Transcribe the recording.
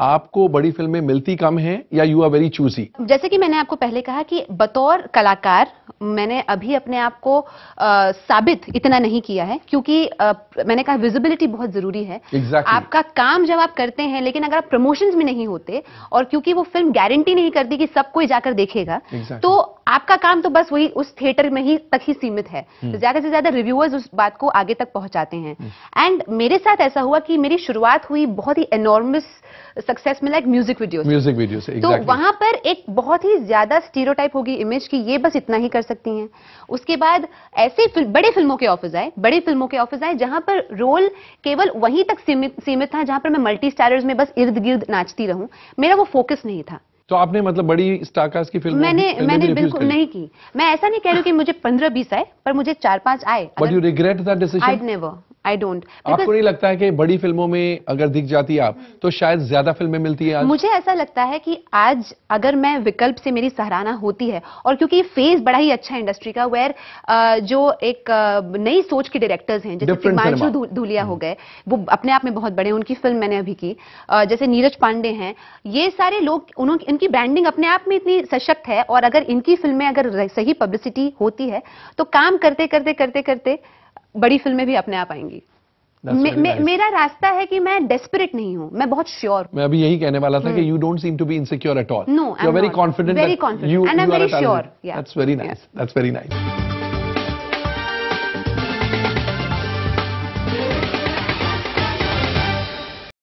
आपको बड़ी फिल्में मिलती कम हैं या यू आर वेरी चूजी जैसे कि मैंने आपको पहले कहा कि बतौर कलाकार मैंने अभी अपने आप को साबित इतना नहीं किया है क्योंकि आ, मैंने कहा विजिबिलिटी बहुत जरूरी है exactly. आपका काम जब आप करते हैं लेकिन अगर आप प्रमोशंस में नहीं होते और क्योंकि वो फिल्म गारंटी नहीं करती कि सब कोई जाकर देखेगा exactly. तो आपका काम तो बस वही उस थिएटर में ही तक ही सीमित है hmm. तो ज्यादा से ज्यादा रिव्यूअर्स उस बात को आगे तक पहुंचाते हैं एंड hmm. मेरे साथ ऐसा हुआ कि मेरी शुरुआत हुई बहुत ही एनॉर्मस सक्सेस मिला एक म्यूजिक वीडियो म्यूजिक वीडियो से exactly. तो वहां पर एक बहुत ही ज्यादा स्टीरोटाइप होगी इमेज की ये बस इतना ही कर सकती हैं उसके बाद ऐसे फिल्म, बड़े फिल्मों के ऑफिस आए बड़े फिल्मों के ऑफिस आए जहां पर रोल केवल वहीं तक सीमित सीमित था जहां पर मैं मल्टी स्टारर्स में बस इर्द गिर्द नाचती रहूं मेरा वो फोकस नहीं था तो आपने मतलब बड़ी स्टारकास्ट की फिल्म मैंने मैंने बिल्कुल नहीं की मैं ऐसा नहीं कह रही कि मुझे पंद्रह बीस आए पर मुझे चार पांच आए but you regret that decision I never I don't आपको नहीं लगता है कि बड़ी फिल्मों में अगर दिख जाती आप हम्म। तो शायद ज्यादा फिल्में मिलती है आज? मुझे ऐसा लगता है कि आज अगर मैं विकल्प से मेरी सराहना होती है और क्योंकि फेज बड़ा ही अच्छा इंडस्ट्री का वेयर जो एक नई सोच के डायरेक्टर्स हैं जैसे हिमांशु धूलिया हो हम्म। गए वो अपने आप में बहुत बड़े उनकी फिल्म मैंने अभी की जैसे नीरज पांडे हैं ये सारे लोग उन्होंने इनकी ब्रांडिंग अपने आप में इतनी सशक्त है और अगर इनकी फिल्में अगर सही पब्लिसिटी होती है तो काम करते करते करते करते बड़ी फिल्में भी अपने आप आएंगी मे, nice. मेरा रास्ता है कि मैं डेस्परेट नहीं हूँ मैं बहुत श्योर sure मैं अभी यही कहने वाला था कि you don't seem to be insecure at all no I am very confident very confident and I am very sure that's very nice that's very nice